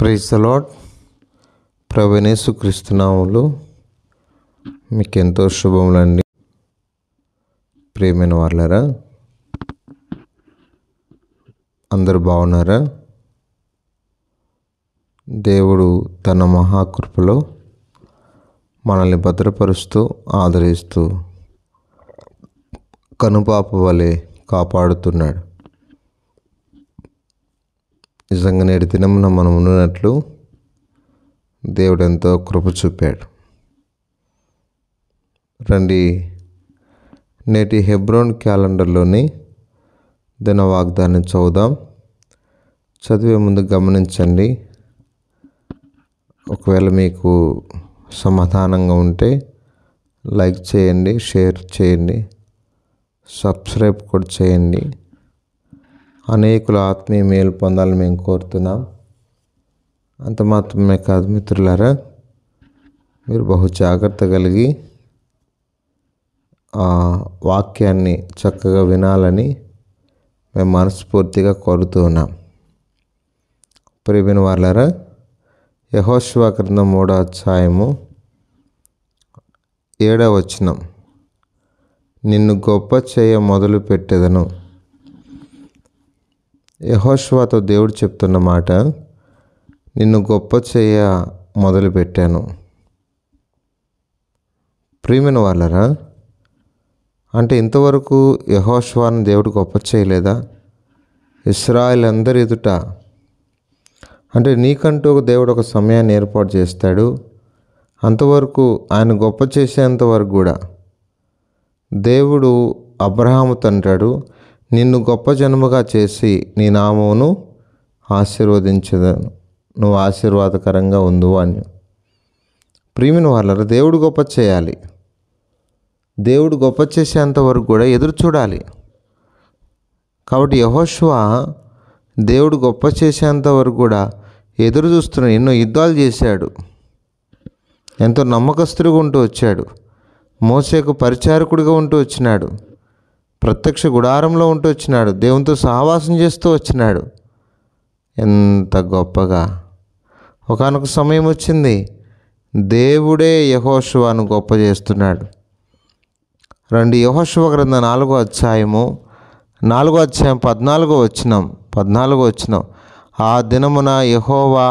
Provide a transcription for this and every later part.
praise అలాడ్ ప్రవణేశు క్రిస్తునాములు మీకు ఎంతో శుభములండి ప్రేమైన వాళ్ళరా అందరు బాగున్నారా దేవుడు తన మహాకృపలో మనల్ని భద్రపరుస్తూ ఆదరిస్తూ కనుపాప వలె కాపాడుతున్నాడు నిజంగా నేటి దినం మనం ఉన్నట్లు దేవుడు ఎంతో కృప చూపాడు రండి నేటి హెబ్రోన్ క్యాలెండర్లోని దిన వాగ్దాన్ని చదువుదాం చదివే ముందు గమనించండి ఒకవేళ మీకు సమాధానంగా ఉంటే లైక్ చేయండి షేర్ చేయండి సబ్స్క్రైబ్ కూడా చేయండి అనేకుల ఆత్మీయ మేలు పొందాలని మేము కోరుతున్నాం అంత మాత్రమే కాదు మిత్రులారా మీరు బహు జాగ్రత్త కలిగి వాక్యాన్ని చక్కగా వినాలని మేము మనస్ఫూర్తిగా కోరుతూ ఉన్నాం ప్రేమిన వాళ్ళారా యహోశివా క్రింద మూడో అధ్యాయము ఏడవచనం నిన్ను గొప్ప చేయ మొదలు పెట్టెదను యహోష్వాతో దేవుడు చెప్తున్న మాట నిన్ను గొప్ప చేయ మొదలుపెట్టాను ప్రియమైన వాళ్ళరా అంటే ఇంతవరకు యహోష్వాను దేవుడు గొప్ప చేయలేదా ఇస్రాయల్ అందరి ఎదుట అంటే నీకంటూ ఒక దేవుడు ఒక సమయాన్ని ఏర్పాటు చేస్తాడు అంతవరకు ఆయన గొప్ప చేసేంతవరకు కూడా దేవుడు అబ్రహాము అంటాడు నిన్ను గొప్ప జనముగా చేసి నీ నామమును ఆశీర్వదించదను నువ్వు ఆశీర్వాదకరంగా ఉందువు అని ప్రియమిన వాళ్ళ దేవుడు గొప్ప చేయాలి దేవుడు గొప్ప చేసేంత వరకు కూడా ఎదురు చూడాలి కాబట్టి యహోశ్వ దేవుడు గొప్ప చేసేంత వరకు కూడా ఎదురు చూస్తున్న ఎన్నో యుద్ధాలు చేశాడు ఎంతో నమ్మకస్తుడిగా ఉంటూ వచ్చాడు మోసేకు పరిచారకుడిగా ఉంటూ వచ్చినాడు ప్రత్యక్ష గుడారంలో ఉంటూ వచ్చినాడు దేవునితో సహవాసం చేస్తూ వచ్చినాడు ఎంత గొప్పగా ఒకనొక సమయం వచ్చింది దేవుడే యహోశువాను గొప్ప చేస్తున్నాడు రెండు యహోశువ గ్రంథ నాలుగో అధ్యాయము నాలుగో అధ్యాయం పద్నాలుగో వచ్చినాం పద్నాలుగో వచ్చినాం ఆ దినమున యహోవా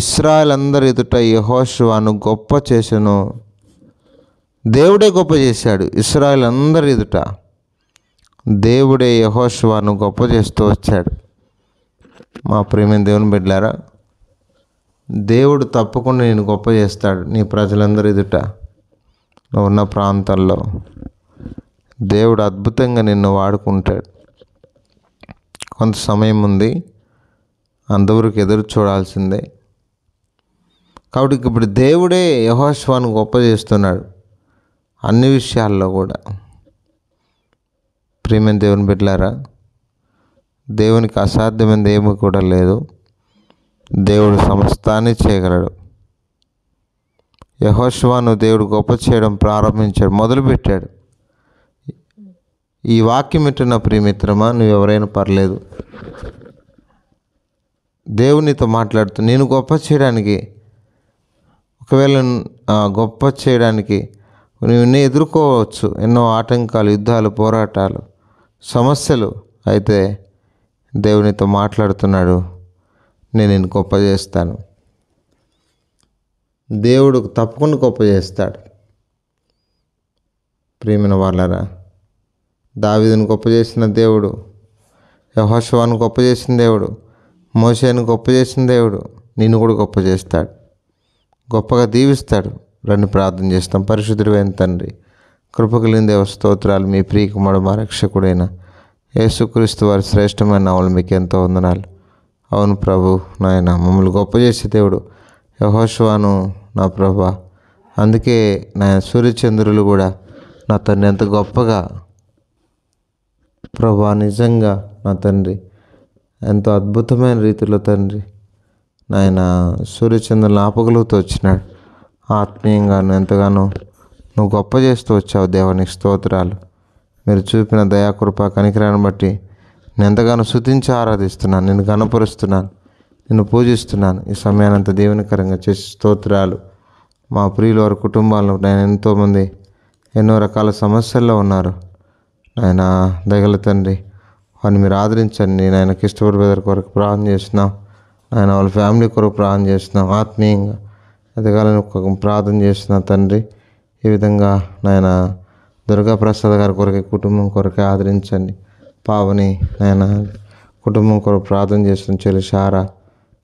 ఇస్రాయల్ అందరి ఎదుట యహోశువాను గొప్ప చేసెను దేవుడే గొప్ప చేశాడు ఇస్రాయల్ అందరి ఎదుట దేవుడే యహోష్వాను గొప్ప చేస్తూ వచ్చాడు మా ప్రేమ దేవుని బిడ్డారా దేవుడు తప్పకుండా నేను గొప్ప చేస్తాడు నీ ప్రజలందరూ ఎదుట ఉన్న ప్రాంతంలో దేవుడు అద్భుతంగా నిన్ను వాడుకుంటాడు కొంత సమయం ఉంది అంతవరకు ఎదురు చూడాల్సిందే కాబట్టి ఇప్పుడు దేవుడే యహోష్వాను గొప్ప చేస్తున్నాడు అన్ని విషయాల్లో కూడా ప్రియమైన దేవుని బిడ్డలారా దేవునికి అసాధ్యమైన ఏమీ కూడా లేదు దేవుడు సమస్తాన్ని చేయగలడు యహోశివాను దేవుడు గొప్ప చేయడం ప్రారంభించాడు మొదలుపెట్టాడు ఈ వాక్యం ఇట్టిన ప్రియమిత్రమా నువ్వు ఎవరైనా పర్లేదు దేవునితో మాట్లాడుతూ నేను గొప్ప చేయడానికి ఒకవేళ గొప్ప చేయడానికి నువ్వు ఎదుర్కోవచ్చు ఎన్నో ఆటంకాలు యుద్ధాలు పోరాటాలు సమస్యలు అయితే దేవునితో మాట్లాడుతున్నాడు నేను నేను గొప్ప చేస్తాను దేవుడు తప్పకుండా గొప్ప చేస్తాడు ప్రేమిన వాళ్ళరా దావిదిని గొప్ప చేసిన దేవుడు యహోశవాన్ని గొప్ప చేసిన దేవుడు మోసేను గొప్ప చేసిన దేవుడు నిన్ను కూడా గొప్ప చేస్తాడు గొప్పగా దీవిస్తాడు రెండు ప్రార్థన చేస్తాం పరిశుద్ధుడు తండ్రి కృపకలిని దేవ స్తోత్రాలు మీ ప్రియకుమారుడు మా రక్షకుడైన యేసుక్రీస్తు వారి శ్రేష్టమైన అవును మీకు ఎంతో వందనాలు అవును ప్రభు నాయన మమ్మల్ని గొప్ప చేసే దేవుడు యహోశ్వాను నా ప్రభా అందుకే నా సూర్యచంద్రులు కూడా నా తండ్రి ఎంత గొప్పగా ప్రభా నిజంగా నా తండ్రి ఎంతో అద్భుతమైన రీతిలో తండ్రి నాయన సూర్యచంద్రులను ఆపగలుగుతూ వచ్చినాడు ఆత్మీయంగాను ఎంతగానో నువ్వు గొప్ప చేస్తూ వచ్చావు దేవానికి స్తోత్రాలు మీరు చూపిన దయాకృప కనికరాన్ని బట్టి నేను ఎంతగానో శుతించి ఆరాధిస్తున్నాను నేను కనపరుస్తున్నాను నేను పూజిస్తున్నాను ఈ సమయానంత దేవునికరంగా చేసి స్తోత్రాలు మా ప్రియులు వారి కుటుంబాలను నేను ఎంతోమంది ఎన్నో రకాల సమస్యల్లో ఉన్నారు ఆయన దగల తండ్రి వారిని మీరు ఆదరించండి నాయన కిష్టపూర్ బ్రదర్ కొరకు ప్రార్థన చేస్తున్నాం ఆయన వాళ్ళ ఫ్యామిలీ కొరకు ప్రార్థన చేస్తున్నాం ఆత్మీయంగా ఎదగాలని ప్రార్థన చేస్తున్నా తండ్రి ఈ విధంగా నాయన దుర్గాప్రసాద్ గారి కొరకే కుటుంబం కొరకే ఆదరించండి పావని నాయన కుటుంబం కొరకు ప్రార్థన చేస్తున్న చెల్లి సారా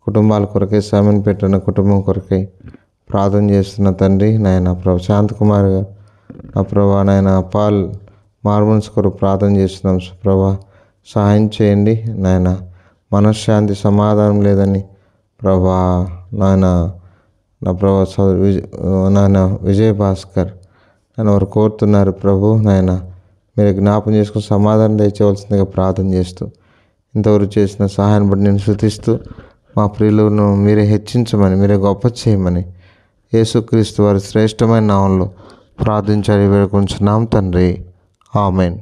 కుటుంబాల కొరకే సమయం పెట్టిన కుటుంబం కొరకే ప్రార్థన చేస్తున్న తండ్రి నాయన ప్రభు కుమార్ గారు నా ప్రభా నాయన పాల్ మార్మన్స్ కొరకు ప్రార్థన చేస్తున్నాం ప్రభా సహాయం చేయండి నాయన మనశ్శాంతి సమాధానం లేదని ప్రభా నాయన నా ప్రభా సోదరు నాయన విజయ భాస్కర్ నన్ను వారు కోరుతున్నారు ప్రభు నాయన మీరు జ్ఞాపం చేసుకుని సమాధానం తెచ్చవలసిందిగా ప్రార్థన చేస్తూ ఇంతవరకు చేసిన సహాయాన్ని బట్టి నేను శృతిస్తూ మా ప్రియులను మీరే హెచ్చించమని మీరే గొప్ప చేయమని యేసుక్రీస్తు వారి శ్రేష్టమైన నామంలో ప్రార్థించాలి వేడుకుంటున్నాం తండ్రి ఆమెన్